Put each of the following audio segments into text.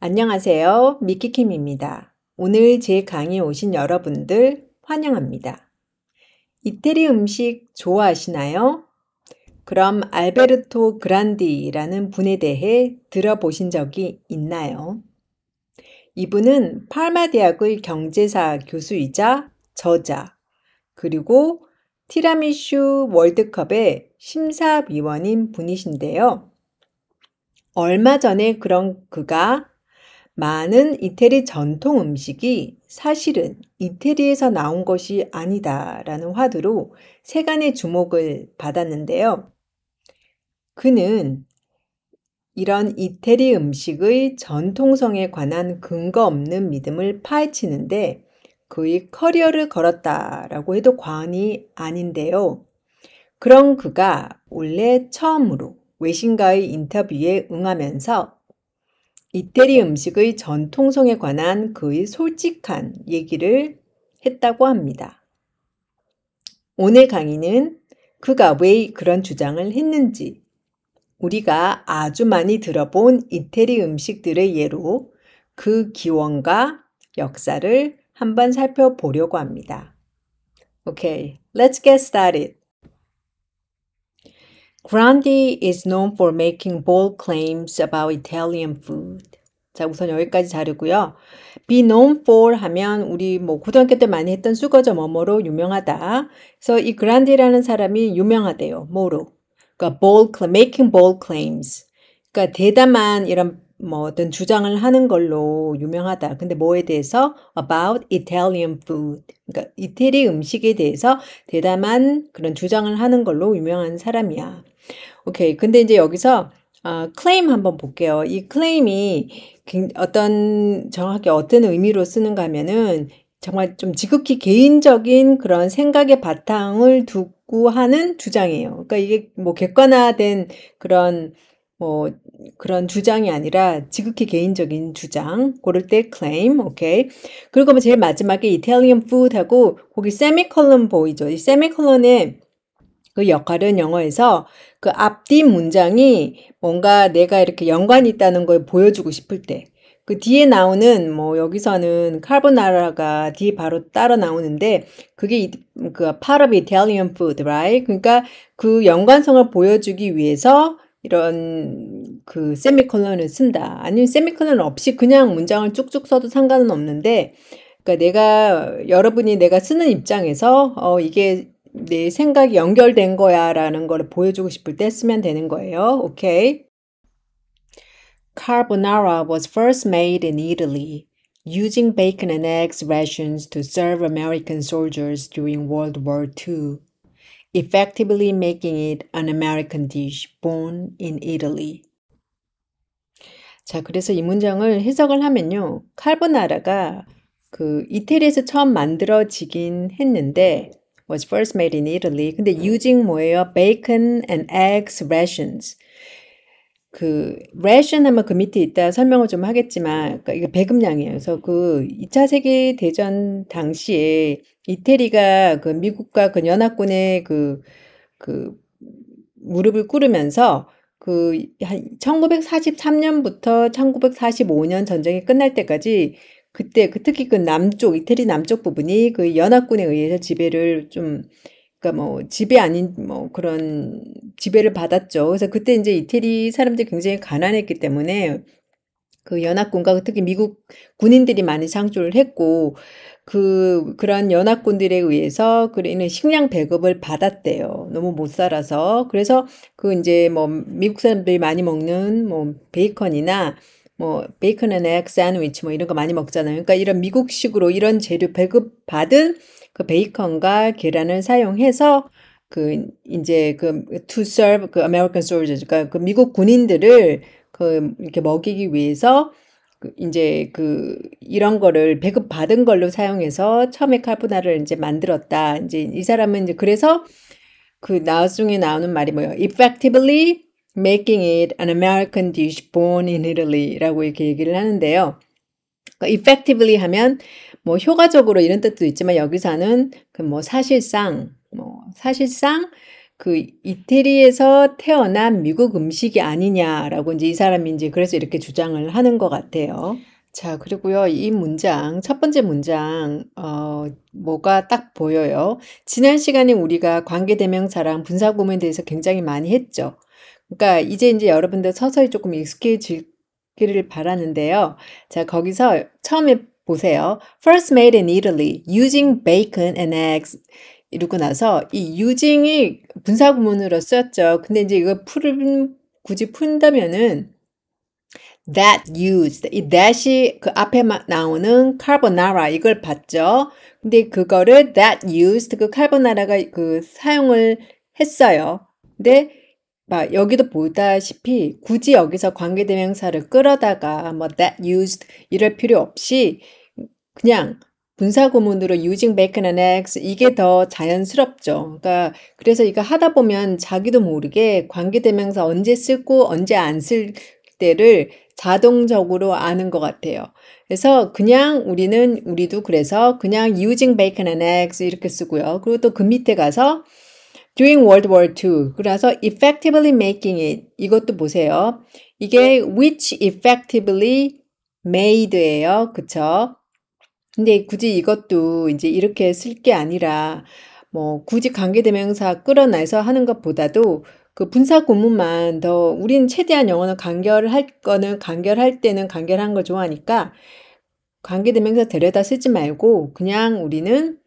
안녕하세요. 미키킴입니다. 오늘 제 강의 오신 여러분들 환영합니다. 이태리 음식 좋아하시나요? 그럼 알베르토 그란디라는 분에 대해 들어보신 적이 있나요? 이분은 팔마 대학의 경제사 교수이자 저자, 그리고 티라미슈 월드컵의 심사위원인 분이신데요. 얼마 전에 그런 그가 많은 이태리 전통 음식이 사실은 이태리에서 나온 것이 아니다 라는 화두로 세간의 주목을 받았는데요. 그는 이런 이태리 음식의 전통성에 관한 근거 없는 믿음을 파헤치는데 그의 커리어를 걸었다라고 해도 과언이 아닌데요. 그런 그가 원래 처음으로 외신과의 인터뷰에 응하면서 이태리 음식의 전통성에 관한 그의 솔직한 얘기를 했다고 합니다. 오늘 강의는 그가 왜 그런 주장을 했는지 우리가 아주 많이 들어본 이태리 음식들의 예로 그 기원과 역사를 한번 살펴보려고 합니다. Okay, let's get started. Grandi is known for making bold claims about Italian food. 자, 우선 여기까지 자르고요. be known for 하면 우리 뭐 고등학교 때 많이 했던 수거저 뭐뭐로 유명하다. 그래서 이 그란디라는 사람이 유명하대요. 뭐로? 그러니까 bold, making bold claims. 그러니까 대담한 이런 뭐 어떤 주장을 하는 걸로 유명하다. 근데 뭐에 대해서? about Italian food. 그러니까 이태리 음식에 대해서 대담한 그런 주장을 하는 걸로 유명한 사람이야. 오케이. 근데 이제 여기서 아, 어, 클레임 한번 볼게요. 이 클레임이 어떤 정확히 어떤 의미로 쓰는가 하면은 정말 좀 지극히 개인적인 그런 생각의 바탕을 두고 하는 주장이에요. 그러니까 이게 뭐 객관화된 그런 뭐 그런 주장이 아니라 지극히 개인적인 주장 고를 때 claim 오케이 그리고 뭐 제일 마지막에 이탈리언 food하고 거기 세미컬럼 보이죠 이 세미컬럼에 그 역할은 영어에서 그 앞뒤 문장이 뭔가 내가 이렇게 연관이 있다는 걸 보여주고 싶을 때, 그 뒤에 나오는 뭐 여기서는 카보나라가 뒤 바로 따라 나오는데 그게 그 part of Italian food, right? 그러니까 그 연관성을 보여주기 위해서 이런 그 세미콜론을 쓴다. 아니면 세미콜론 없이 그냥 문장을 쭉쭉 써도 상관은 없는데 그러니까 내가 여러분이 내가 쓰는 입장에서 어 이게 내 생각이 연결된 거야 라는 걸 보여주고 싶을 때 쓰면 되는 거예요. 오케이. Carbonara was first made in Italy, using bacon and eggs rations to serve American soldiers during World War II, effectively making it an American dish born in Italy. 자, 그래서 이 문장을 해석을 하면요. 칼보나라가 그 이태리에서 처음 만들어지긴 했는데 was first made in Italy. 근데 using 네. 뭐예요? Bacon and eggs rations. 그 ration 하면 그 밑에 있다 설명을 좀 하겠지만 그러니까 이거 배급량이에요. 그래서 그 2차 세계 대전 당시에 이태리가 그 미국과 그 연합군의 그그 그 무릎을 꿇으면서 그한 1943년부터 1945년 전쟁이 끝날 때까지 그때 그 특히 그 남쪽 이태리 남쪽 부분이 그 연합군에 의해서 지배를 좀 그러니까 뭐 지배 아닌 뭐 그런 지배를 받았죠. 그래서 그때 이제 이태리 사람들이 굉장히 가난했기 때문에 그 연합군과 그 특히 미국 군인들이 많이 상주를 했고 그 그런 연합군들에 의해서 그리는 식량 배급을 받았대요. 너무 못 살아서 그래서 그 이제 뭐 미국 사람들이 많이 먹는 뭐 베이컨이나 뭐 베이컨 앤 에그 샌드위치 뭐 이런 거 많이 먹잖아요. 그러니까 이런 미국식으로 이런 재료 배급받은 그 베이컨과 계란을 사용해서 그 이제 그 to serve 그 American soldiers 그러니까 그 미국 군인들을 그 이렇게 먹이기 위해서 그 이제 그 이런 거를 배급 받은 걸로 사용해서 처음에 칼보나를 이제 만들었다. 이제 이 사람은 이제 그래서 그 나중에 나오는 말이 뭐예요? effectively Making it an American dish born in Italy라고 이렇게 얘기를 하는데요. 그러니까 effectively 하면 뭐 효과적으로 이런 뜻도 있지만 여기서는 그 뭐 사실상 뭐 사실상 그 이태리에서 태어난 미국 음식이 아니냐라고 이제 이사람인지 그래서 이렇게 주장을 하는 것 같아요. 자, 그리고요, 이 문장, 첫 번째 문장, 어, 뭐가 딱 보여요? 지난 시간에 우리가 관계대명사랑 분사구문에 대해서 굉장히 많이 했죠. 그러니까 이제 이제 여러분들 서서히 조금 익숙해지기를 바라는데요. 자, 거기서 처음에 보세요. First made in Italy using bacon and eggs. 이러고 나서 이 using이 분사구문으로 썼죠 근데 이제 이거 풀, 굳이 푼다면은 that used. 이 that이 그 앞에 나오는 carbonara 이걸 봤죠. 근데 그거를 that used 그 carbonara가 그 사용을 했어요. 근데 막 여기도 보다시피 굳이 여기서 관계대명사를 끌어다가 뭐 that used 이럴 필요 없이 그냥 분사고문으로 using bacon and eggs 이게 더 자연스럽죠. 그러니까 그래서 이거 하다 보면 자기도 모르게 관계대명사 언제 쓰고 언제 안 쓸 때를 자동적으로 아는 것 같아요. 그래서 그냥 우리는 우리도 그래서 그냥 using bacon and eggs 이렇게 쓰고요. 그리고 또 그 밑에 가서 during World War II. 그래서 effectively making it. 이것도 보세요. 이게 which effectively made예요. 그쵸? 근데 굳이 이것도 이제 이렇게 쓸 게 아니라 뭐 굳이 관계대명사 끌어내서 하는 것보다도 그 분사 구문만 더 우린 최대한 영어는 간결할 거는 간결할 때는 간결한 걸 좋아하니까 관계대명사 데려다 쓰지 말고 그냥 우리는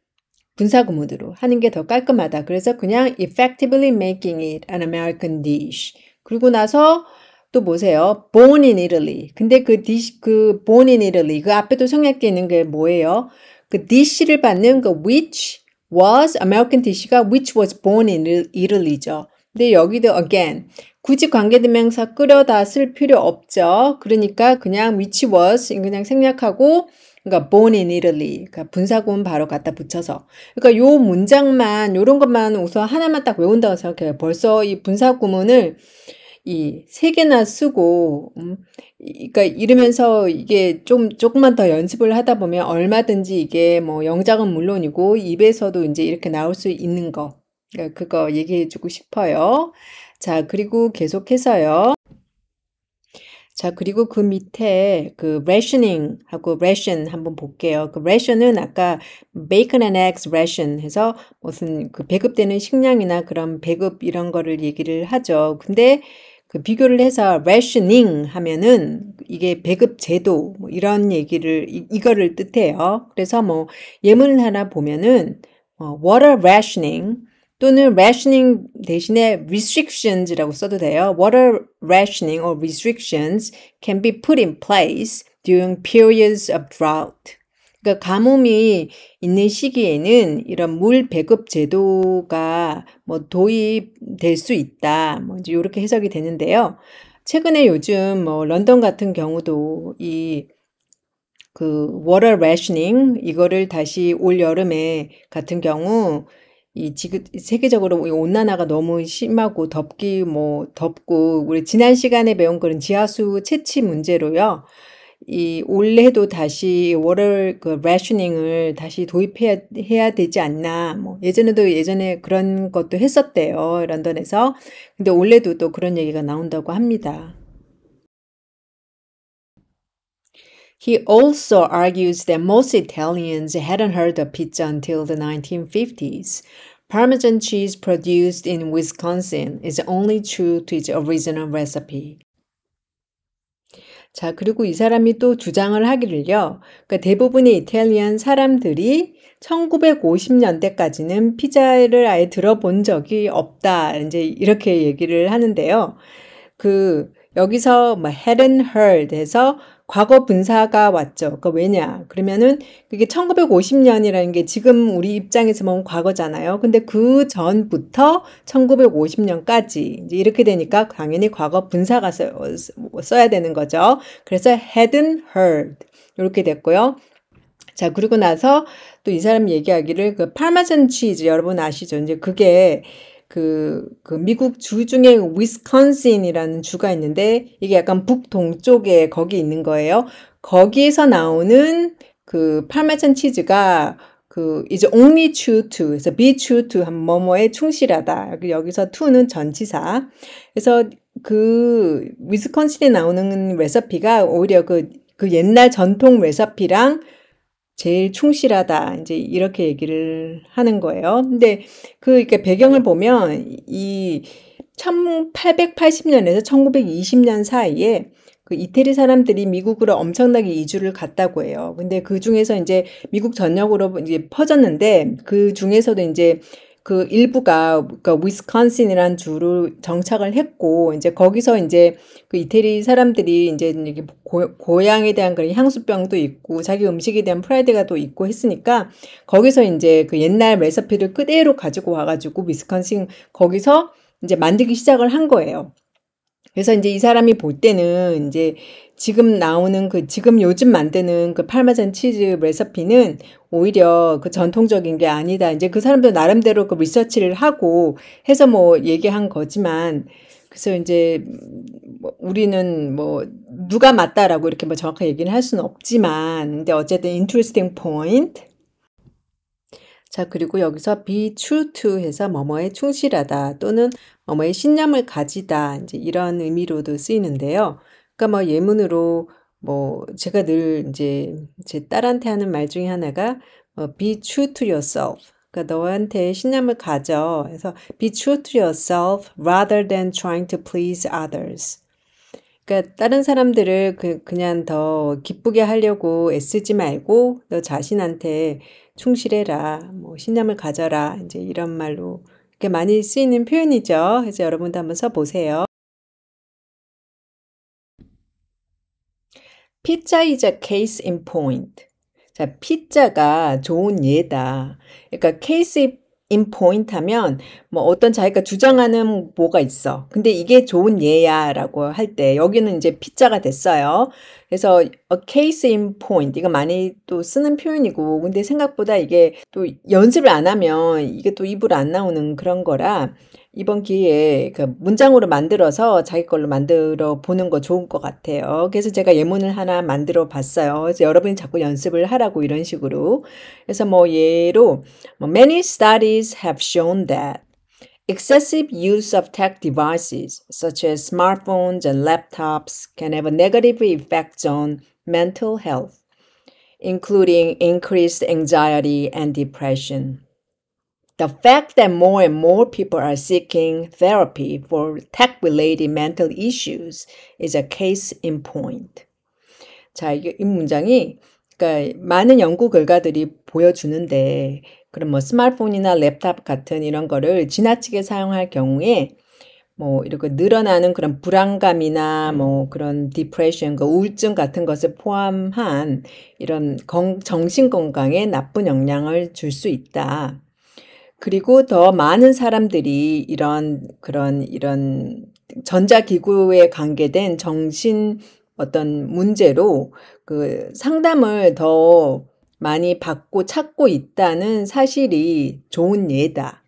군사구문으로 하는 게 더 깔끔하다. 그래서 그냥 effectively making it an American dish. 그리고 나서 또 보세요. born in Italy. 근데 그 dish, 그 born in Italy. 그 앞에 또 성약돼 있는 게 뭐예요? 그 dish를 받는 그 which was American dish가 which was born in Italy죠. 근데 여기도 again 굳이 관계대명사 끌어다 쓸 필요 없죠. 그러니까 그냥 which was 그냥 생략하고 그러니까 born in Italy. 그러니까 분사구문 바로 갖다 붙여서. 그러니까 요 문장만 요런 것만 우선 하나만 딱 외운다고 생각해요. 벌써 이 분사구문을 이 세 개나 쓰고 음, 그러니까 이러면서 이게 좀 조금만 더 연습을 하다 보면 얼마든지 이게 뭐 영작은 물론이고 입에서도 이제 이렇게 나올 수 있는 거. 그러니까 그거 얘기해 주고 싶어요. 자, 그리고 계속해서요. 자, 그리고 그 밑에 그 rationing 하고 ration 한번 볼게요. 그 ration은 아까 bacon and eggs ration 해서 무슨 그 배급되는 식량이나 그런 배급 이런 거를 얘기를 하죠. 근데 그 비교를 해서 rationing 하면은 이게 배급 제도 뭐 이런 얘기를 이, 이거를 뜻해요. 그래서 뭐 예문을 하나 보면은 어, water rationing 또는 rationing 대신에 restrictions라고 써도 돼요. Water rationing or restrictions can be put in place during periods of drought. 그러니까 가뭄이 있는 시기에는 이런 물 배급 제도가 뭐 도입될 수 있다. 뭐 이제 이렇게 해석이 되는데요. 최근에 요즘 뭐 런던 같은 경우도 이 그 water rationing 이거를 다시 올 여름에 같은 경우 이 지금 세계적으로 온난화가 너무 심하고 덥기 뭐 덥고 우리 지난 시간에 배운 그런 지하수 채취 문제로요. 이 올해도 다시 월월 그 래셔닝을 다시 도입해야 해야 되지 않나. 뭐 예전에도 예전에 그런 것도 했었대요. 런던에서. 근데 올해도 또 그런 얘기가 나온다고 합니다. He also argues that most Italians hadn't heard of pizza until the 1950s. Parmesan cheese produced in Wisconsin is only true to its original recipe. 자, 그리고 이 사람이 또 주장을 하기를요. 그러니까 대부분의 이탈리안 사람들이 1950년대까지는 피자를 아예 들어본 적이 없다. 이제 이렇게 얘기를 하는데요. 그 여기서 뭐 hadn't heard 해서 과거 분사가 왔죠. 그 그러니까 왜냐? 그러면은 그게 1950년이라는 게 지금 우리 입장에서 보면 과거잖아요. 근데 그 전부터 1950년까지 이제 이렇게 되니까 당연히 과거 분사가 써, 써야 되는 거죠. 그래서 hadn't heard 이렇게 됐고요. 자, 그리고 나서 또 이 사람 얘기하기를 그 파마산 치즈 여러분 아시죠? 이제 그게 그, 그 미국 주 중에 위스콘신이라는 주가 있는데 이게 약간 북동쪽에 거기 있는 거예요. 거기에서 나오는 그 팔마천 치즈가 그 이제 only true to 그래서 be true to 한 뭐뭐에 충실하다. 여기서 to는 전치사. 그래서 그 위스콘신에 나오는 레시피가 오히려 그, 그 옛날 전통 레시피랑 제일 충실하다. 이제 이렇게 얘기를 하는 거예요. 근데 그 이렇게 배경을 보면 이 1880년에서 1920년 사이에 그 이태리 사람들이 미국으로 엄청나게 이주를 갔다고 해요. 근데 그 중에서 이제 미국 전역으로 이제 퍼졌는데 그 중에서도 이제 그 일부가 그러니까 위스콘신이란 주를 정착을 했고 이제 거기서 이제 그 이태리 사람들이 이제 이게 고, 향에 대한 그런 향수병도 있고 자기 음식에 대한 프라이드가 또 있고 했으니까 거기서 이제 그 옛날 레시피를 그대로 가지고 와가지고 위스콘신 거기서 이제 만들기 시작을 한 거예요. 그래서 이제 이 사람이 볼 때는 이제 지금 나오는 그 지금 요즘 만드는 그팔마산 치즈 레시피는 오히려 그 전통적인 게 아니다. 이제 그 사람도 나름대로 그 리서치를 하고 해서 뭐 얘기한 거지만 그래서 이제 뭐 우리는 뭐 누가 맞다라고 이렇게 뭐 정확하게 얘기는 할 수는 없지만 근데 어쨌든 인트리스팅 포인트 자, 그리고 여기서 be true to 해서 뭐뭐에 충실하다 또는 뭐뭐의 신념을 가지다 이제 이런 의미로도 쓰이는데요. 그러니까 뭐 예문으로 뭐 제가 늘 이제 제 딸한테 하는 말 중에 하나가 뭐 be true to yourself. 그러니까 너한테 신념을 가져. 그래서 be true to yourself rather than trying to please others. 그러니까 다른 사람들을 그, 그냥 더 기쁘게 하려고 애쓰지 말고 너 자신한테 충실해라. 뭐 신념을 가져라. 이제 이런 말로 이렇게 많이 쓰이는 표현이죠. 그래서 여러분도 한번 써 보세요. 피자이자 케이스 인 포인트. 자, 피자가 좋은 예다. 그러니까 케이스 인 포인트 하면 뭐 어떤 자기가 주장하는 뭐가 있어. 근데 이게 좋은 예야라고 할 때 여기는 이제 피자가 됐어요. 그래서 케이스 인 포인트 이거 많이 또 쓰는 표현이고 근데 생각보다 이게 또 연습을 안 하면 이게 또 입으로 안 나오는 그런 거라 이번 기회에 그 문장으로 만들어서 자기 걸로 만들어 보는 거 좋은 것 같아요. 그래서 제가 예문을 하나 만들어 봤어요. 그래서 여러분이 자꾸 연습을 하라고 이런 식으로. 그래서 뭐 예로 many studies have shown that Excessive use of tech devices such as smartphones and laptops can have a negative effects on mental health, including increased anxiety and depression. The fact that more and more people are seeking therapy for tech related mental issues is a case in point. 자, 이, 이 문장이 그러니까 많은 연구 결과들이 보여주는데 그럼 뭐 스마트폰이나 랩탑 같은 이런 거를 지나치게 사용할 경우에 뭐 이렇게 늘어나는 그런 불안감이나 뭐 그런 디프레션, 그 우울증 같은 것을 포함한 이런 정신 건강에 나쁜 영향을 줄 수 있다. 그리고 더 많은 사람들이 이런 그런 이런 전자기구에 관계된 정신 어떤 문제로 그 상담을 더 많이 받고 찾고 있다는 사실이 좋은 예다.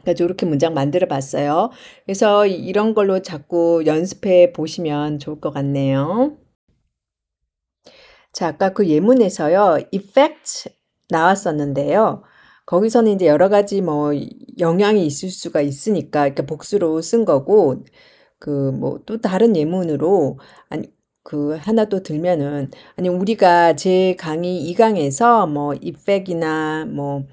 그러니까 저렇게 문장 만들어 봤어요. 그래서 이런 걸로 자꾸 연습해 보시면 좋을 것 같네요. 자, 아까 그 예문에서요. effect 나왔었는데요. 거기서는 이제 여러 가지 뭐 영향이 있을 수가 있으니까 이렇게 복수로 쓴 거고 그 뭐 또 다른 예문으로 아니 그 하나 또 들면은 아니 우리가 제 강의 이강에서뭐 이펙이나 뭐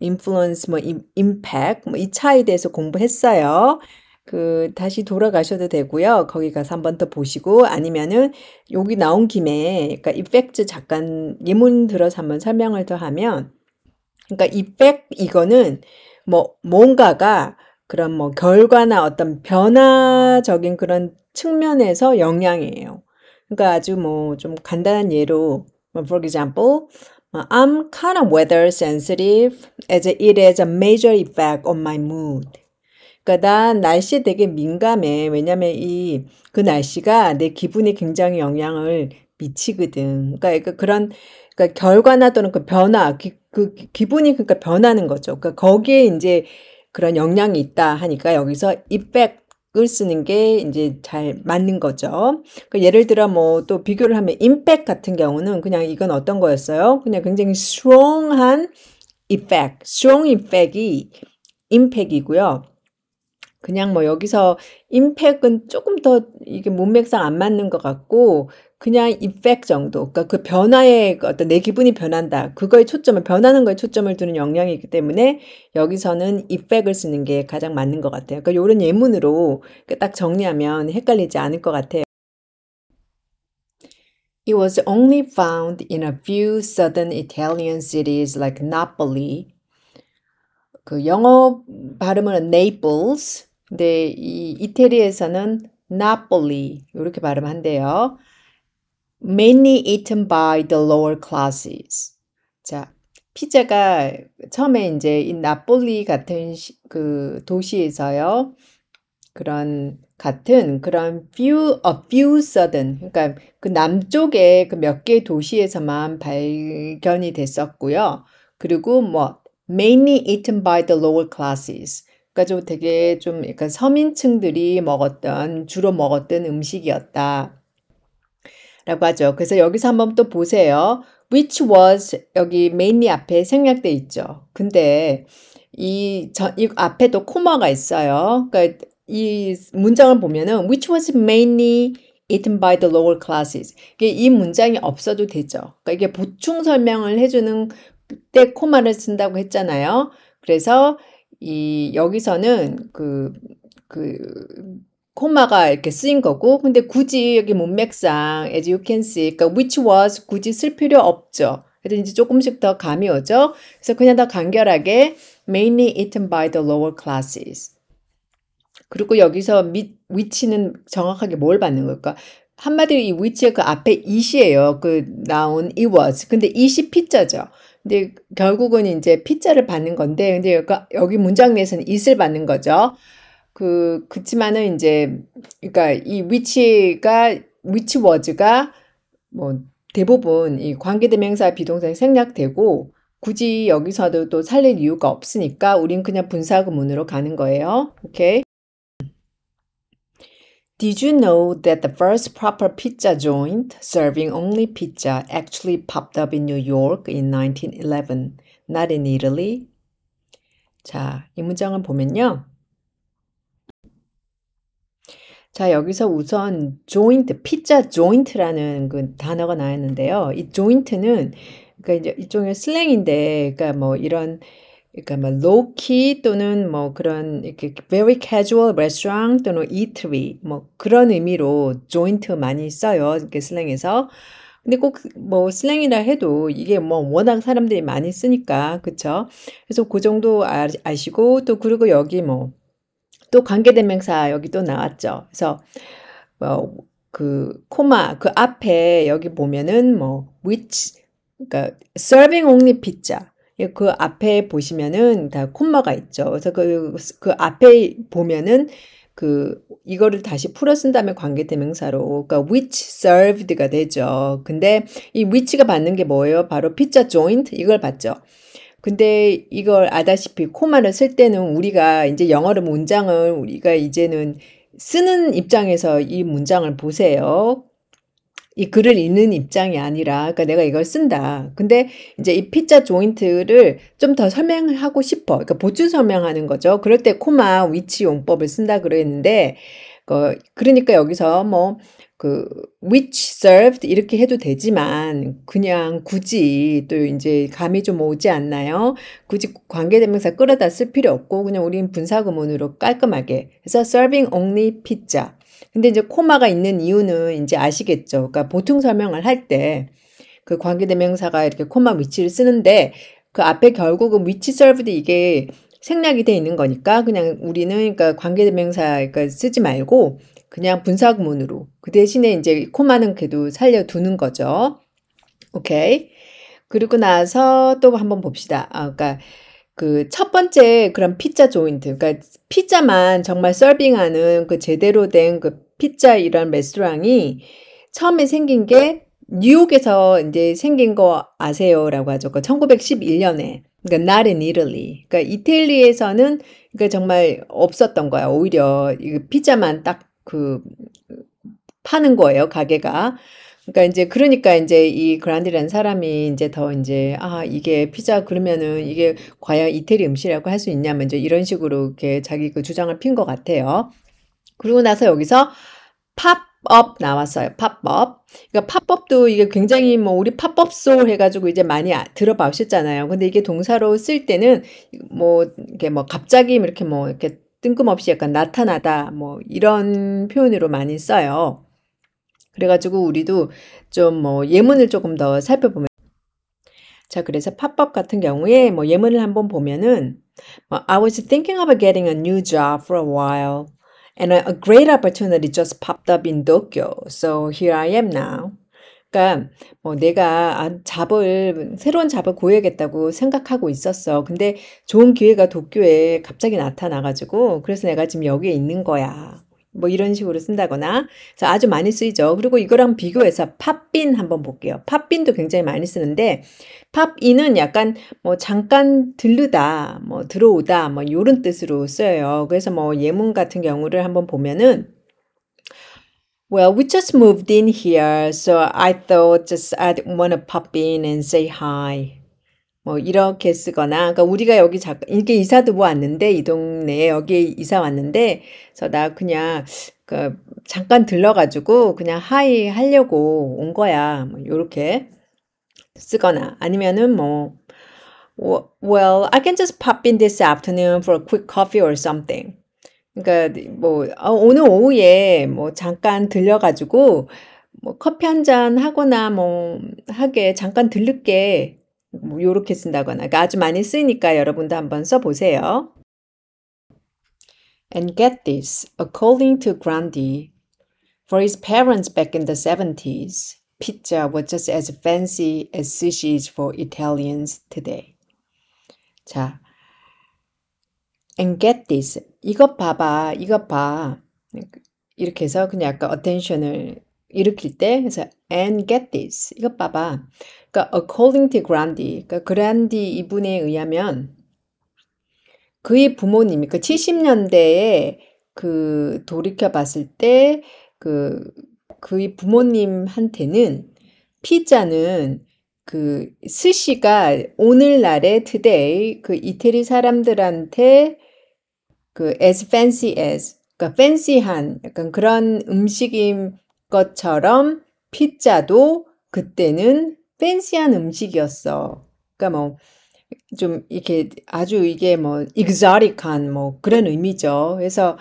인플루언스 뭐 임팩 뭐이 뭐 차에 대해서 공부했어요. 그 다시 돌아가셔도 되고요. 거기 가서 한 번 더 보시고 아니면은 여기 나온 김에 그러니까 이펙트 잠깐 예문 들어서 한번 설명을 더 하면 그러니까 이백 이거는 뭐 뭔가가 그런 뭐 결과나 어떤 변화적인 그런 측면에서 영향이에요. 그러니까 아주 뭐 좀 간단한 예로 뭐 for example 뭐 I'm kind of weather sensitive as it h s a major effect on my mood. 그러니까 난 날씨 되게 민감해. 왜냐면 이 그 날씨가 내 기분에 굉장히 영향을 미치거든. 그러니까 그런 그러니까 결과나 또는 그 변화, 그 기분이 그러니까 변하는 거죠. 그러니까 거기에 이제 그런 영향이 있다 하니까 여기서 입백 을 쓰는 게 이제 잘 맞는 거죠. 그러니까 예를 들어 뭐 또 비교를 하면 임팩 같은 경우는 그냥 이건 어떤 거였어요? 그냥 굉장히 strong한 effect, strong effect이 임팩이고요. 그냥 뭐 여기서 임팩은 조금 더 이게 문맥상 안 맞는 것 같고 그냥 이펙 정도, 그러니까 그 변화의 어떤 내 기분이 변한다. 그거에 초점을 변하는 거에 초점을 두는 영향이 있기 때문에 여기서는 이펙을 쓰는 게 가장 맞는 것 같아요. 그러니까 이런 예문으로 그러니까 딱 정리하면 헷갈리지 않을 것 같아요. It was only found in a few southern Italian cities like Napoli. 그 영어 발음은 Naples. 근데 이 이태리에서는 Napoli 이렇게 발음한대요. mainly eaten by the lower classes. 자, 피자가 처음에 이제 이 나폴리 같은 시, 그 도시에서요. 그런 같은 그런 few a few sudden 그러니까 그 남쪽에 그 몇 개 도시에서만 발견이 됐었고요. 그리고 뭐 mainly eaten by the lower classes. 그러니까 좀 되게 좀 약간 서민층들이 먹었던 주로 먹었던 음식이었다. 라고 하죠. 그래서 여기서 한번 또 보세요. which was 여기 mainly 앞에 생략돼 있죠. 근데 이, 저, 이 앞에도 코마가 있어요. 그러니까 이 문장을 보면은 which was mainly eaten by the lower classes. 이게 이 문장이 없어도 되죠. 그러니까 이게 보충 설명을 해주는 때 코마를 쓴다고 했잖아요. 그래서 이 여기서는 그 그, 코마가 이렇게 쓰인 거고 근데 굳이 여기 문맥상 as you can see 그러니까 which was 굳이 쓸 필요 없죠. 그래서 이제 조금씩 더 감이 오죠. 그래서 그냥 더 간결하게 mainly eaten by the lower classes. 그리고 여기서 밑 위치는 정확하게 뭘 받는 걸까? 한마디로 이 위치의 그 앞에 이시예요. 그 나온 it was. 근데 이시 피자죠. 근데 결국은 이제 피자를 받는 건데 근데 여기 문장 내에서는 it을 받는 거죠. 그 그치만은 이제 그러니까 이 위치가 위치 워즈가 뭐 대부분 이 관계대명사 비동사에 생략되고 굳이 여기서도 또 살릴 이유가 없으니까 우린 그냥 분사구문으로 가는 거예요. 오케이. Did you know that the first proper pizza joint serving only pizza actually popped up in New York in 1911, not in Italy? 자, 이 문장을 보면요. 자, 여기서 우선 조인트, 피자 조인트라는그 단어가 나왔는데요. 이조인트는 그러니까 이제 일종의 슬랭인데 그러니까 뭐 이런 그러니까 뭐 로키 또는 뭐 그런 이렇게 very casual restaurant 또는 eatery 뭐 그런 의미로 조인트 많이 써요. 이렇게 슬랭에서. 근데 꼭 뭐 슬랭이라 해도 이게 뭐 워낙 사람들이 많이 쓰니까 그쵸 그래서 그 정도 아, 아시고 또 그리고 여기 뭐또 관계대명사 여기 또 나왔죠. 그래서 뭐그 어, 코마 그 앞에 여기 보면은 뭐 which 그러니까 serving only pizza 예, 그 앞에 보시면은 다 콤마가 있죠. 그래서 그, 그 앞에 보면은 그 이거를 다시 풀어 쓴 다음에 관계대명사로 그러니까 which served가 되죠. 근데 이 which가 받는 게 뭐예요? 바로 p i joint 이걸 받죠. 근데 이걸 아다시피 코마를 쓸 때는 우리가 이제 영어로 문장을 우리가 이제는 쓰는 입장에서 이 문장을 보세요. 이 글을 읽는 입장이 아니라, 그러니까 내가 이걸 쓴다. 근데 이제 이 피자 조인트를 좀 더 설명을 하고 싶어. 그러니까 보충 설명하는 거죠. 그럴 때 코마 위치 용법을 쓴다 그랬는데, 어, 그러니까 여기서 뭐 그 which served 이렇게 해도 되지만 그냥 굳이 또 이제 감이 좀 오지 않나요? 굳이 관계대명사 끌어다 쓸 필요 없고 그냥 우린 분사구문으로 깔끔하게 해서 serving only pizza. 근데 이제 코마가 있는 이유는 이제 아시겠죠. 그러니까 보통 설명을 할 때 그 관계대명사가 이렇게 코마 위치를 쓰는데 그 앞에 결국은 위치 썰브드 이게 생략이 돼 있는 거니까 그냥 우리는 그러니까 관계대명사 그러니까 쓰지 말고 그냥 분사구문으로 그 대신에 이제 코마는 걔도 살려두는 거죠. 오케이. 그리고 나서 또 한번 봅시다. 아, 그러니까 그 첫 번째 그런 피자 조인트, 그러니까 피자만 정말 서빙하는 그 제대로 된 그 피자 이런 레스토랑이 처음에 생긴 게 뉴욕에서 이제 생긴 거 아세요라고 하죠. 그 1911년에. 그러니까 not in Italy. 그러니까 이태리에서는 그러니까 정말 없었던 거야. 오히려 피자만 딱 그 파는 거예요, 가게가. 그러니까 이제 그러니까 이제 이 그란디라는 사람이 이제 더 이제 아 이게 피자 그러면은 이게 과연 이태리 음식이라고 할 수 있냐면 이제 이런 식으로 이렇게 자기 그 주장을 핀 것 같아요. 그러고 나서 여기서 팝 팝업 나왔어요. 팝업. 그러니까 팝업도 이게 굉장히 뭐 우리 팝업 소 해가지고 이제 많이 아, 들어봤셨잖아요 근데 이게 동사로 쓸 때는 뭐 이게 뭐 갑자기 뭐 이렇게 뭐 이렇게 뜬금없이 약간 나타나다 뭐 이런 표현으로 많이 써요. 그래가지고 우리도 좀 뭐 예문을 조금 더 살펴보면 자 그래서 팝업 같은 경우에 뭐 예문을 한번 보면은 뭐 I was thinking about getting a new job for a while. And a, great opportunity just popped up in Tokyo. So here I am now. 그러니까 뭐 내가 아, 잡을 새로운 잡을 구해야겠다고 생각하고 있었어. 근데 좋은 기회가 도쿄에 갑자기 나타나가지고 그래서 내가 지금 여기에 있는 거야. 뭐 이런 식으로 쓴다거나 그래서 아주 많이 쓰이죠. 그리고 이거랑 비교해서 팝빈 한번 볼게요. 팝빈도 굉장히 많이 쓰는데 팝인은 약간 뭐 잠깐 들르다, 뭐 들어오다, 뭐 이런 뜻으로 써요. 그래서 뭐 예문 같은 경우를 한번 보면은 Well, we just moved in here, so I thought just I'd want t pop in and say hi. 뭐 이렇게 쓰거나 그러니까 우리가 여기 잠깐 이게 이사도 뭐 왔는데 이 동네에 여기 이사 왔는데 그래서 나 그냥 그 잠깐 들러가지고 그냥 하이 하려고 온 거야 뭐 요렇게 쓰거나 아니면은 뭐 Well, I can just pop in this afternoon for a quick coffee or something. 그러니까 뭐 어, 오늘 오후에 뭐 잠깐 들려가지고 뭐 커피 한잔 하거나 뭐 하게 잠깐 들를게 뭐 요렇게 쓴다거나 아주 많이 쓰이니까 여러분도 한번 써보세요. And get this, according to Grandi, for his parents back in the 70s, pizza was just as fancy as sushi is for Italians today. 자, and get this, 이것 봐봐, 이것 봐. 이렇게 해서 그냥 약간 attention을 일으킬 때 그래서 and get this 이것 봐봐 그러니까 according to Grandi, 그러니까 그란디 이분에 의하면 그의 부모님이 그 70년대에 그 돌이켜 봤을 때 그 그의 부모님한테는 피자는 그 스시가 오늘날의 today 그 이태리 사람들한테 그 as fancy as 그러니까 fancy한 약간 그런 음식인 것처럼 피자도 그때는 팬시한 음식이었어. 그러니까 뭐 좀 이렇게 아주 이게 뭐 익자릭한 뭐 그런 의미죠. 그래서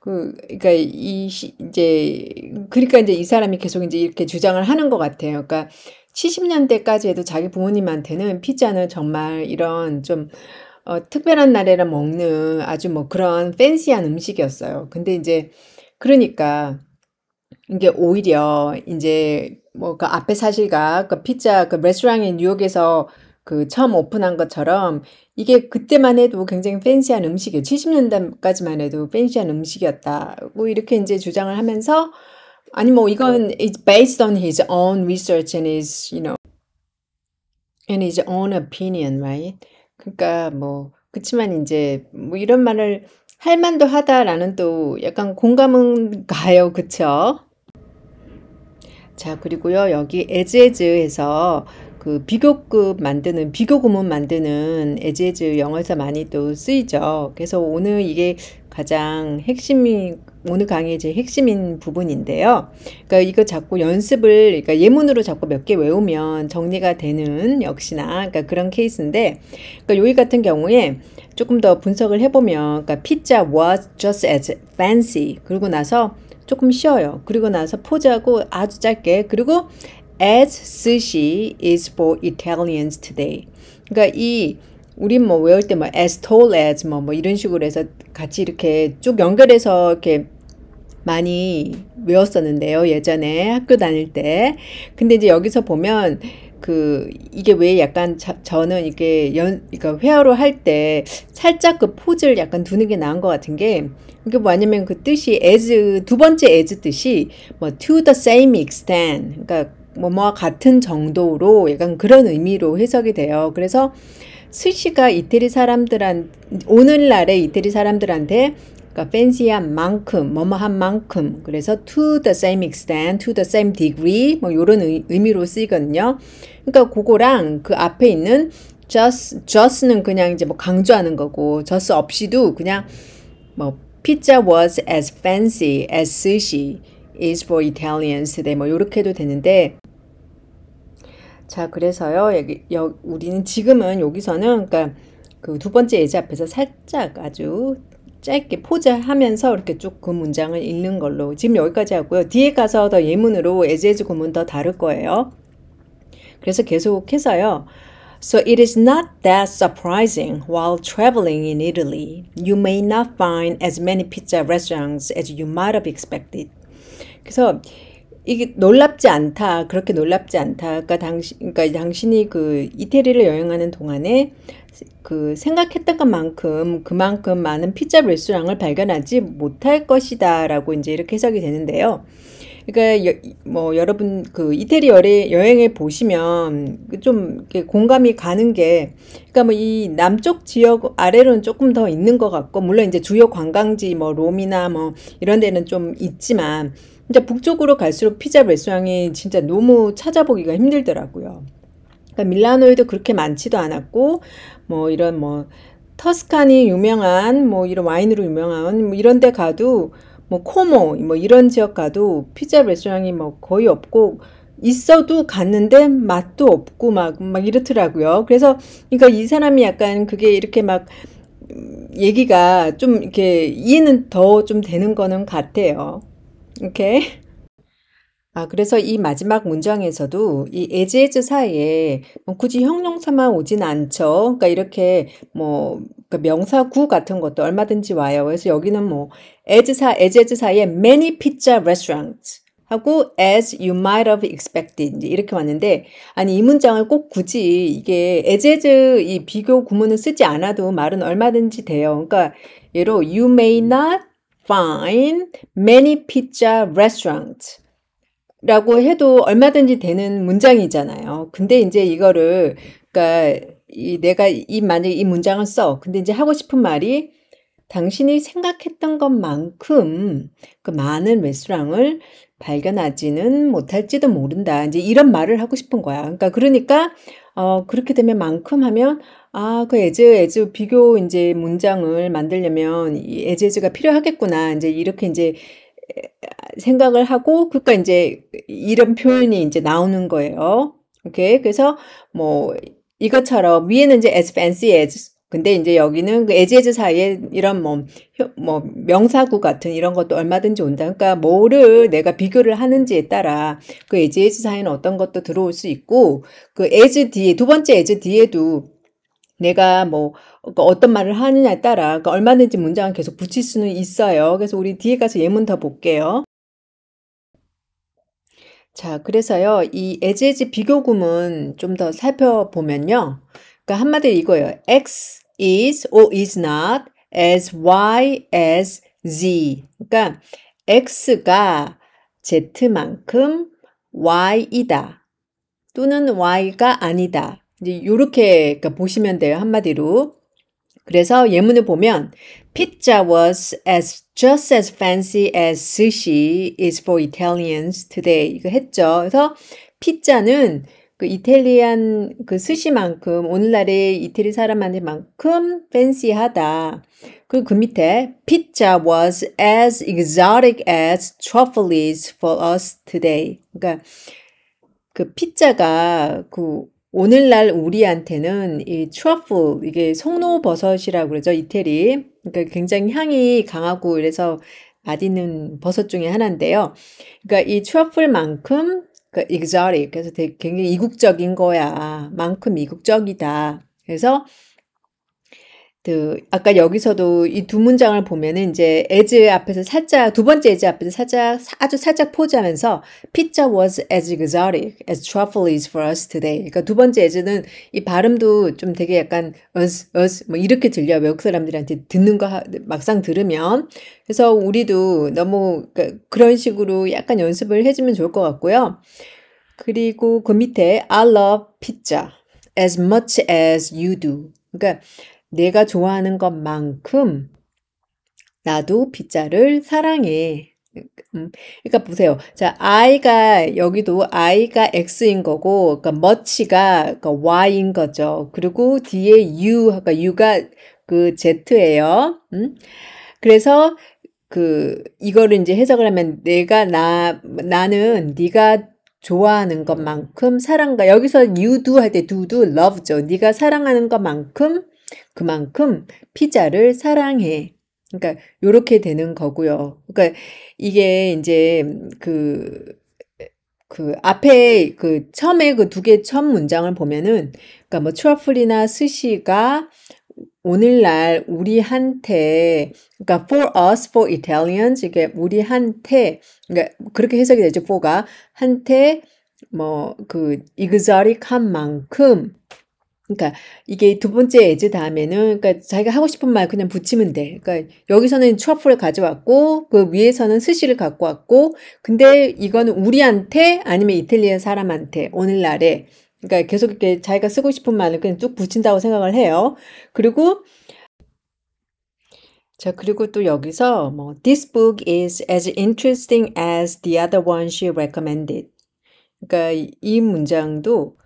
그그니까이 이제 그러니까 이제 이 사람이 계속 이제 이렇게 주장을 하는 것 같아요. 그러니까 70년대까지 해도 자기 부모님한테는 피자는 정말 이런 좀 어, 특별한 날에라 먹는 아주 뭐 그런 팬시한 음식이었어요. 근데 이제 그러니까 이게 오히려 이제 뭐 그 앞에 사실과 그 피자 그 레스토랑이 뉴욕에서 그 처음 오픈한 것처럼 이게 그때만 해도 굉장히 팬시한 음식이에요. 70년대까지만 해도 팬시한 음식이었다고 이렇게 이제 주장을 하면서 아니 뭐 이건 it's based on his own research and his you know and his own opinion, right? 그러니까 뭐 그렇지만 이제 뭐 이런 말을 할 만도 하다라는 또 약간 공감은 가요. 그쵸? 자, 그리고요, 여기 에즈에즈에서 그 비교급 만드는, 비교구문 만드는 에즈에즈 영어에서 많이 또 쓰이죠. 그래서 오늘 이게 가장 핵심이 오늘 강의의 제 핵심인 부분인데요. 그러니까 이거 자꾸 연습을 그러니까 예문으로 자꾸 몇 개 외우면 정리가 되는 역시나 그러니까 그런 케이스인데 그러니까 요기 같은 경우에 조금 더 분석을 해보면 그러니까 피자 z z a was just as fancy 그러고 나서 조금 쉬어요. 그리고 나서 포즈하고 아주 짧게 그리고 as sushi is for Italians today. 그러니까 이 우린 뭐 외울 때뭐 as tall as 뭐, 뭐 이런 식으로 해서 같이 이렇게 쭉 연결해서 이렇게 많이 외웠었는데요. 예전에 학교 다닐 때. 근데 이제 여기서 보면 그 이게 왜 약간 자, 저는 이게 연 그러니까 회화로 할 때 살짝 그 포즈를 약간 두는 게 나은 것 같은 게 이게 뭐냐면 그 뜻이 as 두 번째 as 뜻이 뭐 to the same extent 그러니까 뭐뭐와 같은 정도로 약간 그런 의미로 해석이 돼요. 그래서 스시가 이태리 사람들한 오늘날의 이태리 사람들한테 그러니까 fancy한 만큼, 뭐뭐한 만큼. 그래서 to the same extent, to the same degree 뭐 이런 의미로 쓰이거든요. 그러니까 그거랑 그 앞에 있는 just, just는 그냥 이제 뭐 강조하는 거고 just 없이도 그냥 뭐 pizza was as fancy as sushi is for Italians today 뭐 이렇게 도 되는데 자 그래서요 여기 여, 우리는 지금은 여기서는 그러니까 그 두 번째 예제 앞에서 살짝 아주 짧게 포즈하면서 이렇게 쭉 그 문장을 읽는 걸로 지금 여기까지 하고요. 뒤에 가서 더 예문으로 as as 구문 더 다를 거예요. 그래서 계속해서요. So it is not that surprising while traveling in Italy. You may not find as many pizza restaurants as you might have expected. 그래서 이게 놀랍지 않다. 그렇게 놀랍지 않다. 그러니까 당신 그러니까 당신이 그 이태리를 여행하는 동안에 그 생각했던 것만큼 그만큼 많은 피자 레스토랑을 발견하지 못할 것이다라고 이제 이렇게 해석이 되는데요. 그러니까 여, 뭐 여러분 그 이태리 여행에 보시면 그 좀 공감이 가는 게 그러니까 뭐 이 남쪽 지역 아래로는 조금 더 있는 것 같고 물론 이제 주요 관광지 뭐로미나뭐 뭐 이런 데는 좀 있지만 이제 북쪽으로 갈수록 피자 레스토랑이 진짜 너무 찾아보기가 힘들더라고요. 그러니까 밀라노에도 그렇게 많지도 않았고 뭐 이런 뭐 터스카니 유명한 뭐 이런 와인으로 유명한 뭐 이런 데 가도 뭐 코모 뭐 이런 지역 가도 피자 레스토랑이 뭐 거의 없고 있어도 갔는데 맛도 없고 막, 막 이렇더라고요. 그래서, 그러니까 이 사람이 약간 그게 이렇게 막, 얘기가 좀 이렇게 이해는 더 좀 되는 거는 같아요. 이렇게. 아, 그래서 이 마지막 문장에서도 이 as as 사이에 뭐 굳이 형용사만 오진 않죠. 그러니까 이렇게 뭐 그 명사 구 같은 것도 얼마든지 와요. 그래서 여기는 뭐 as 사 as as 사이에 many pizza restaurants 하고 as you might have expected 이렇게 왔는데 아니 이 문장을 꼭 굳이 이게 as as 이 비교 구문을 쓰지 않아도 말은 얼마든지 돼요. 그러니까 예로 you may not find many pizza restaurants. 라고 해도 얼마든지 되는 문장이잖아요. 근데 이제 이거를, 그니까, 이 내가 이, 만약에 이 문장을 써. 근데 이제 하고 싶은 말이 당신이 생각했던 것만큼 그 많은 레스토랑을 발견하지는 못할지도 모른다. 이제 이런 말을 하고 싶은 거야. 그러니까, 그러니까, 어, 그렇게 되면 만큼 하면, 아, 그 에즈 에즈 비교 인제 문장을 만들려면 이 에즈 에즈가 필요하겠구나. 인제 이렇게 인제 생각을 하고 그러니까 인제 이런 표현이 인제 나오는 거예요. 오케이. 그래서 뭐 이것처럼 위에는 이제 as fancy as 근데 인제 여기는 그 as, as 사이에 이런 뭐, 뭐 명사구 같은 이런 것도 얼마든지 온다. 그러니까 뭐를 내가 비교를 하는지에 따라 그 as, as 사이에는 어떤 것도 들어올 수 있고 그 as 뒤에 두 번째 as 뒤에도 내가 뭐 그러니까 어떤 말을 하느냐에 따라 그러니까 얼마든지 문장을 계속 붙일 수는 있어요. 그래서 우리 뒤에 가서 예문 더 볼게요. 자, 그래서요. 이 에지에지 비교구문 좀 더 살펴보면요. 그러니까 한마디로 이거예요. X is or is not as Y as Z. 그러니까 X가 Z만큼 Y이다. 또는 Y가 아니다. 이제 요렇게 그러니까 보시면 돼요. 한마디로. 그래서 예문을 보면 pizza was as just as fancy as sushi is for Italians today 이거 했죠. 그래서 피자는 그 이탈리안 그 스시만큼 오늘날의 이태리 사람한테만큼 팬시하다. 그리고 그 밑에 pizza was as exotic as truffle is for us today. 그러니까 그 피자가 그 오늘날 우리한테는 이 트러플 이게 송로버섯이라고 그러죠 이태리 그러니까 굉장히 향이 강하고 이래서 맛있는 버섯 중에 하나인데요. 그러니까 이 트러플만큼 그러니까 exotic 그래서 되게 굉장히 이국적인 거야 만큼 이국적이다. 그래서 그 아까 여기서도 이 두 문장을 보면은 이제 as 앞에서 살짝 두 번째 as 앞에서 살짝 아주 살짝 포즈하면서 pizza was as exotic as truffle is for us today. 그러니까 두 번째 as는 이 발음도 좀 되게 약간 us us 뭐 이렇게 들려 외국 사람들한테 듣는 거 하, 막상 들으면 그래서 우리도 너무 그, 그런 그 식으로 약간 연습을 해주면 좋을 것 같고요. 그리고 그 밑에 I love pizza as much as you do. 그러니까 내가 좋아하는 것만큼 나도 빗자를 사랑해. 음, 그러니까 보세요. 자, I가 여기도 I가 X인 거고, 그러니까 much가 그러니까 Y인 거죠. 그리고 뒤에 U, 그러니까 U가 그 Z예요. 음? 그래서 그 이거를 이제 해석을 하면 내가 나 나는 네가 좋아하는 것만큼 사랑과 여기서 you do 할때 do do love죠. 네가 사랑하는 것만큼 그만큼 피자를 사랑해. 그러니까 요렇게 되는 거고요. 그러니까 이게 이제 그그 그 앞에 그 처음에 그 두 개 첫 문장을 보면은 그러니까 뭐 트러플이나 스시가 오늘날 우리한테 그러니까 for us for Italians 이게 우리한테 그러니까 그렇게 해석이 되죠. for가 한테 뭐그 exotic한 만큼 그러니까 이게 두 번째 에즈 다음에는 그러니까 자기가 하고 싶은 말 그냥 붙이면 돼. 그러니까 여기서는 트러플을 가져왔고 그 위에서는 스시를 갖고 왔고 근데 이거는 우리한테 아니면 이탈리아 사람한테 오늘날에 그러니까 계속 이렇게 자기가 쓰고 싶은 말을 그냥 쭉 붙인다고 생각을 해요. 그리고 자, 그리고 또 여기서 뭐 this book is as interesting as the other one she recommended. 그러니까 이 문장도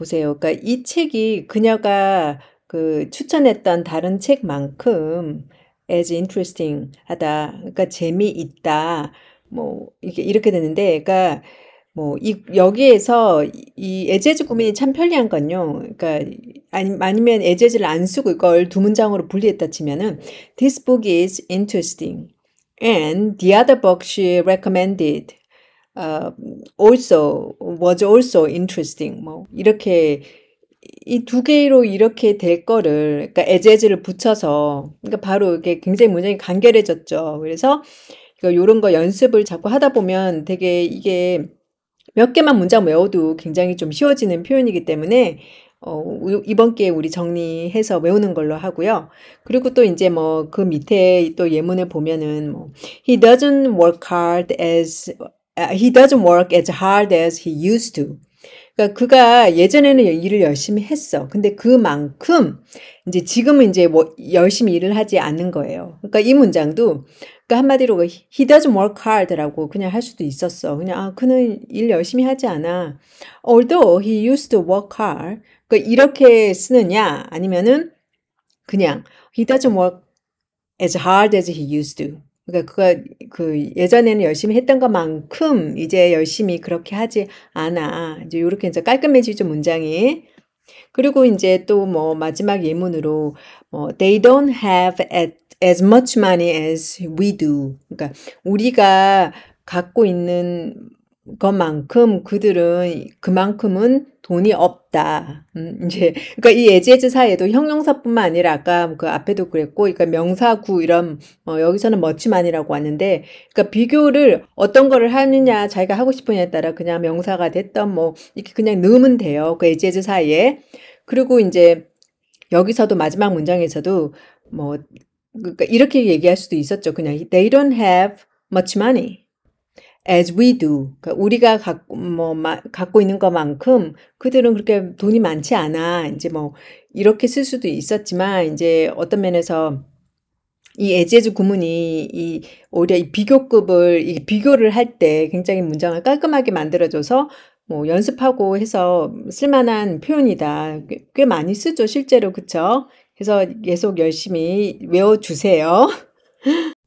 보세요. 그러니까 이 책이 그녀가 그 추천했던 다른 책만큼 as interesting 하다. 그러니까 재미있다. 뭐 이게 이렇게 되는데 그러니까 뭐 이 여기에서 이 에제즈 고민이 참 편리한 건요. 그러니까 아니, 아니면 에제즈를 안 쓰고 이걸 두 문장으로 분리했다 치면은 this book is interesting and the other book she recommended 어, also was also interesting 뭐 이렇게 이 두 개로 이렇게 될 거를 그러니까 에 s as를 붙여서 그러니까 바로 이게 굉장히 문장이 간결해졌죠. 그래서 요런 거 연습을 자꾸 하다 보면 되게 이게 몇 개만 문장 외워도 굉장히 좀 쉬워지는 표현이기 때문에 어, 이번 기회에 우리 정리해서 외우는 걸로 하고요. 그리고 또 이제 뭐 그 밑에 또 예문을 보면은 뭐 He doesn't work hard as Uh, he doesn't work as hard as he used to. 그러니까 그가 예전에는 일을 열심히 했어. 근데 그만큼 이제 지금은 이제 뭐 열심히 일을 하지 않는 거예요. 그러니까 이 문장도 그러니까 한마디로 그 he doesn't work hard라고 그냥 할 수도 있었어. 그냥 아 그는 일 열심히 하지 않아. Although he used to work hard. 그러니까 이렇게 쓰느냐 아니면은 그냥 he doesn't work as hard as he used to. 그러니까 그가 그 예전에는 열심히 했던 것만큼 이제 열심히 그렇게 하지 않아. 이제 요렇게 이제 깔끔해지죠, 문장이. 그리고 이제 또 뭐 마지막 예문으로 뭐 they don't have at, as much money as we do. 그러니까 우리가 갖고 있는 것만큼 그들은 그만큼은 돈이 없다. 음, 이제 그러니까 이에지즈 사이에도 형용사뿐만 아니라 아까 그 앞에도 그랬고, 그러니까 명사구 이런 어, 여기서는 멋지만이라고 하는데, 그러니까 비교를 어떤 거를 하느냐 자기가 하고 싶으냐에 따라 그냥 명사가 됐던 뭐 이렇게 그냥 넣으면 돼요. 그에지즈 사이에 그리고 이제 여기서도 마지막 문장에서도 뭐 그러니까 이렇게 얘기할 수도 있었죠. 그냥 they don't have much money. as we do. 그러니까 우리가 갖고, 뭐, 마, 갖고 있는 것만큼 그들은 그렇게 돈이 많지 않아. 이제 뭐, 이렇게 쓸 수도 있었지만, 이제 어떤 면에서 이 에제즈 구문이 이 오히려 이 비교급을 이 비교를 할 때 굉장히 문장을 깔끔하게 만들어줘서 뭐 연습하고 해서 쓸만한 표현이다. 꽤 많이 쓰죠, 실제로 그쵸? 그래서 계속 열심히 외워주세요.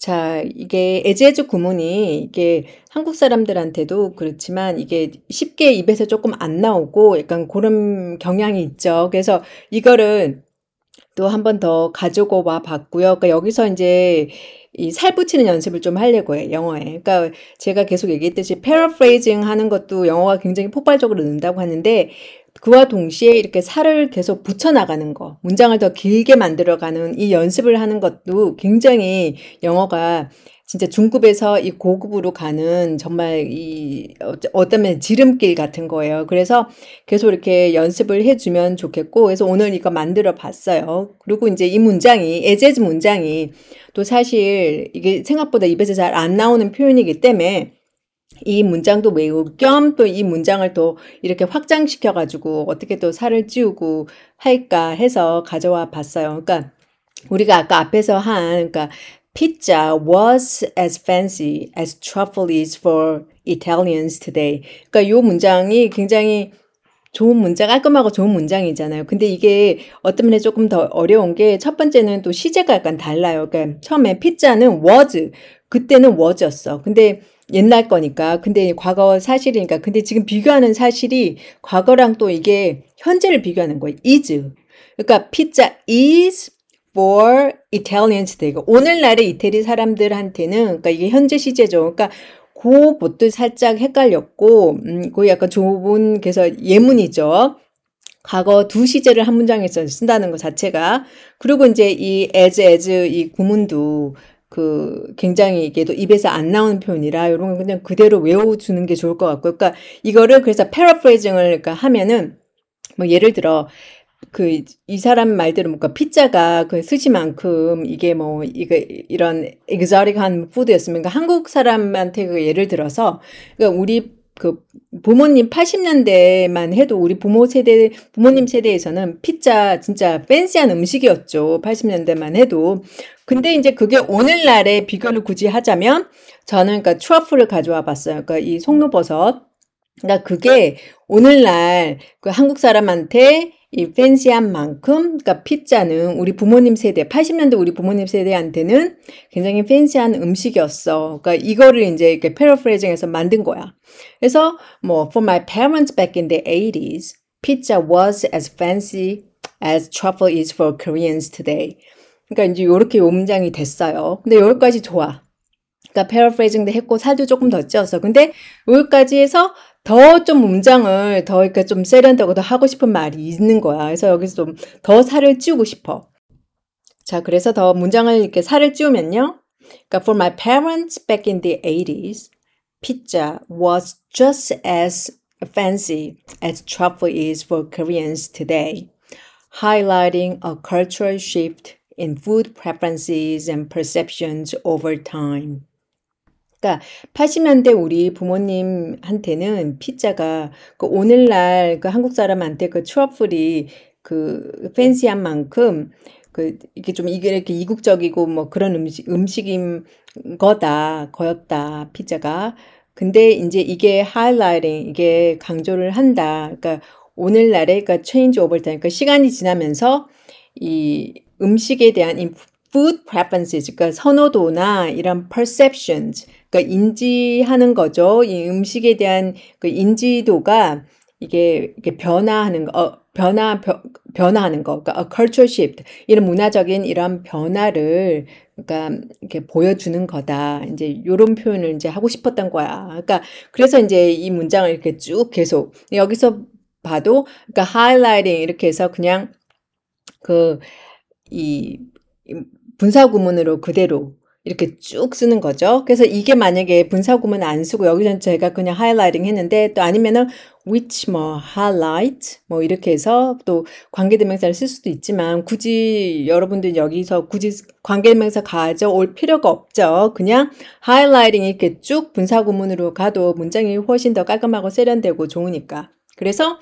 자, 이게 에즈에즈 구문이 이게 한국 사람들한테도 그렇지만 이게 쉽게 입에서 조금 안 나오고 약간 고름 경향이 있죠. 그래서 이거를 또 한 번 더 가지고 와 봤고요. 그러니까 여기서 이제 이살 붙이는 연습을 좀 하려고 해요 영어에. 그러니까 제가 계속 얘기했듯이 paraphrasing 하는 것도 영어가 굉장히 폭발적으로 는다고 하는데 그와 동시에 이렇게 살을 계속 붙여나가는 거, 문장을 더 길게 만들어가는 이 연습을 하는 것도 굉장히 영어가 진짜 중급에서 이 고급으로 가는 정말 이 어떤 면 지름길 같은 거예요. 그래서 계속 이렇게 연습을 해주면 좋겠고, 그래서 오늘 이거 만들어 봤어요. 그리고 이제 이 문장이, 에제즈 문장이 또 사실 이게 생각보다 입에서 잘 안 나오는 표현이기 때문에 이 문장도 외울 겸또 이 문장을 또 이렇게 확장시켜 가지고 어떻게 또 살을 찌우고 할까 해서 가져와 봤어요. 그러니까 우리가 아까 앞에서 한 그러니까 pizza was as fancy as truffle is for Italians today. 그러니까 요 문장이 굉장히 좋은 문장, 깔끔하고 좋은 문장이잖아요. 근데 이게 어떤 면에 조금 더 어려운 게 첫 번째는 또 시제가 약간 달라요. 그러니까 처음에 피자는 was, 그때는 was였어. 근데 옛날 거니까. 근데 과거 사실이니까. 근데 지금 비교하는 사실이 과거랑 또 이게 현재를 비교하는 거예요. is. 그러니까 p 피자 is for Italians 되고 그러니까 오늘날의 이태리 사람들한테는 그러니까 이게 현재 시제죠. 그러니까 그 것도 살짝 헷갈렸고 음, 그 약간 좁은 그래서 예문이죠. 과거 두 시제를 한 문장에서 쓴다는 것 자체가 그리고 이제 이 as as 이 구문도 그 굉장히 이게 또 입에서 안 나오는 표현이라 이런 건 그냥 그대로 외워주는 게 좋을 것 같고, 그러니까 이거를 그래서 패러프레이징을 그러니까 하면은 뭐 예를 들어 그 이 사람 말대로 뭔가 피자가 그 스시만큼 이게 뭐이거 이런 엑소릭한 푸드였으면 그러니까 한국 사람한테 그 예를 들어서 그러니까 우리 그 부모님 80년대만 해도 우리 부모 세대 부모님 세대에서는 피자 진짜 팬시한 음식이었죠. 80년대만 해도. 근데 이제 그게 오늘날에 비교를 굳이 하자면 저는 그러니까 추어풀을 가져와 봤어요. 그러니까 이 송로버섯. 그러니까 그게 오늘날 그 한국 사람한테 이 팬시한 만큼, 그러니까 피자는 우리 부모님 세대, 80년대 우리 부모님 세대한테는 굉장히 팬시한 음식이었어. 그러니까 이거를 이제 이렇게 패러프레징해서 만든 거야. 그래서 뭐 for my parents back in the 80s, pizza was as fancy as truffle is for Koreans today. 그러니까 이제 요렇게 문장이 됐어요. 근데 여기까지 좋아. 그러니까 패러프레징도 했고 사도 조금 더 쪄서. 근데 여기까지 해서 더좀 문장을 더 이렇게 좀 세련되고 더 하고 싶은 말이 있는 거야. 그래서 여기서 좀 더 살을 찌우고 싶어. 자, 그래서 더 문장을 이렇게 살을 찌우면요. 그러니까 for my parents back in the 80s, pizza was just as fancy as truffle is for Koreans today, highlighting a cultural shift in food preferences and perceptions over time. 그러니까 80년대 우리 부모님한테는 피자가 그 오늘날 그 한국 사람한테 그 트러플이 그 팬시한 만큼 그 이게 좀 이게 이렇게 이국적이고 뭐 그런 음식 음식인 거다 거였다 피자가 근데 이제 이게 하이라이팅 이게 강조를 한다 그러니까 오늘날의그니까 체인지 오버 되니까 시간이 지나면서 이 음식에 대한 인프, food preferences, 그러니까 선호도나 이런 perceptions, 그러니까 인지하는 거죠. 이 음식에 대한 그 인지도가 이게, 이게 변화하는 거, 어, 변화, 변, 변화하는 거, 그러니까 a culture shift, 이런 문화적인 이런 변화를, 그러니까 이렇게 보여주는 거다. 이제 이런 표현을 이제 하고 싶었던 거야. 그러니까 그래서 이제 이 문장을 이렇게 쭉 계속, 여기서 봐도, 그러니까 highlighting 이렇게 해서 그냥 그, 이, 분사구문으로 그대로 이렇게 쭉 쓰는 거죠. 그래서 이게 만약에 분사구문 안 쓰고 여기선 제가 그냥 하이라이팅 했는데 또 아니면은 which 뭐 highlight 뭐 이렇게 해서 또 관계대명사를 쓸 수도 있지만 굳이 여러분들 여기서 굳이 관계대명사 가져올 필요가 없죠. 그냥 하이라이팅 이렇게 쭉 분사구문으로 가도 문장이 훨씬 더 깔끔하고 세련되고 좋으니까. 그래서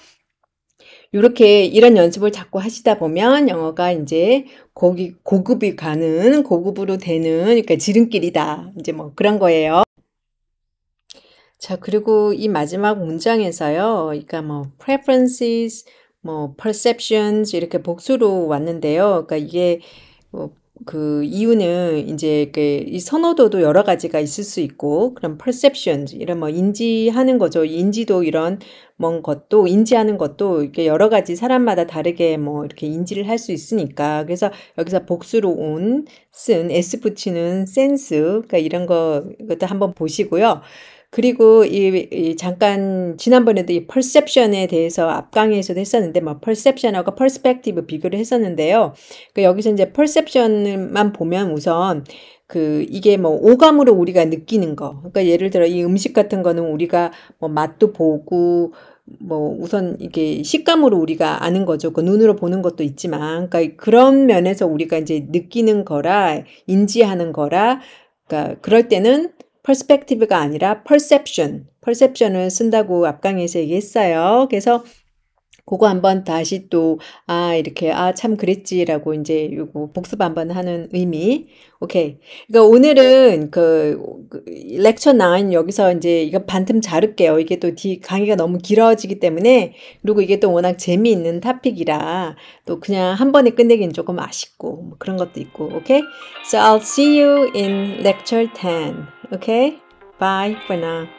이렇게 이런 연습을 자꾸 하시다 보면 영어가 이제 고기, 고급이 가는 고급으로 되는 그러니까 지름길이다 이제 뭐 그런 거예요. 자 그리고 이 마지막 문장에서요, 그러니까 뭐 preferences, 뭐 perceptions 이렇게 복수로 왔는데요. 그러니까 이게 뭐그 이유는 이제 그 이 선호도도 여러 가지가 있을 수 있고 그런 perception s 이런 뭐 인지하는 거죠 인지도 이런 먼 것도 인지하는 것도 이렇게 여러 가지 사람마다 다르게 뭐 이렇게 인지를 할 수 있으니까 그래서 여기서 복수로 온, 쓴, s 붙이는 센스 그러니까 이런 거 이것도 한번 보시고요. 그리고 이, 이, 잠깐 지난번에도 이 perception에 대해서 앞강에서도 했었는데 뭐 perception하고 perspective 비교를 했었는데요. 그 그러니까 여기서 이제 perception만 보면 우선 그 이게 뭐 오감으로 우리가 느끼는 거. 그러니까 예를 들어 이 음식 같은 거는 우리가 뭐 맛도 보고 뭐 우선 이게 식감으로 우리가 아는 거죠. 그 눈으로 보는 것도 있지만, 그러니까 그런 면에서 우리가 이제 느끼는 거라 인지하는 거라, 그러니까 그럴 때는 perspective가 아니라 perception, perception을 쓴다고 앞강에서 얘기했어요. 그래서 그거 한 번 다시 또, 아, 이렇게, 아, 참 그랬지라고 이제 요거 복습 한번 하는 의미. 오케이. 그러니까 오늘은 그, 그 렉처 9 여기서 이제 이거 반틈 자를게요. 이게 또 뒤, 강의가 너무 길어지기 때문에 그리고 이게 또 워낙 재미있는 탑픽이라 또 그냥 한 번에 끝내기는 조금 아쉽고 뭐 그런 것도 있고. 오케이. So I'll see you in lecture 10. Okay? Bye for now.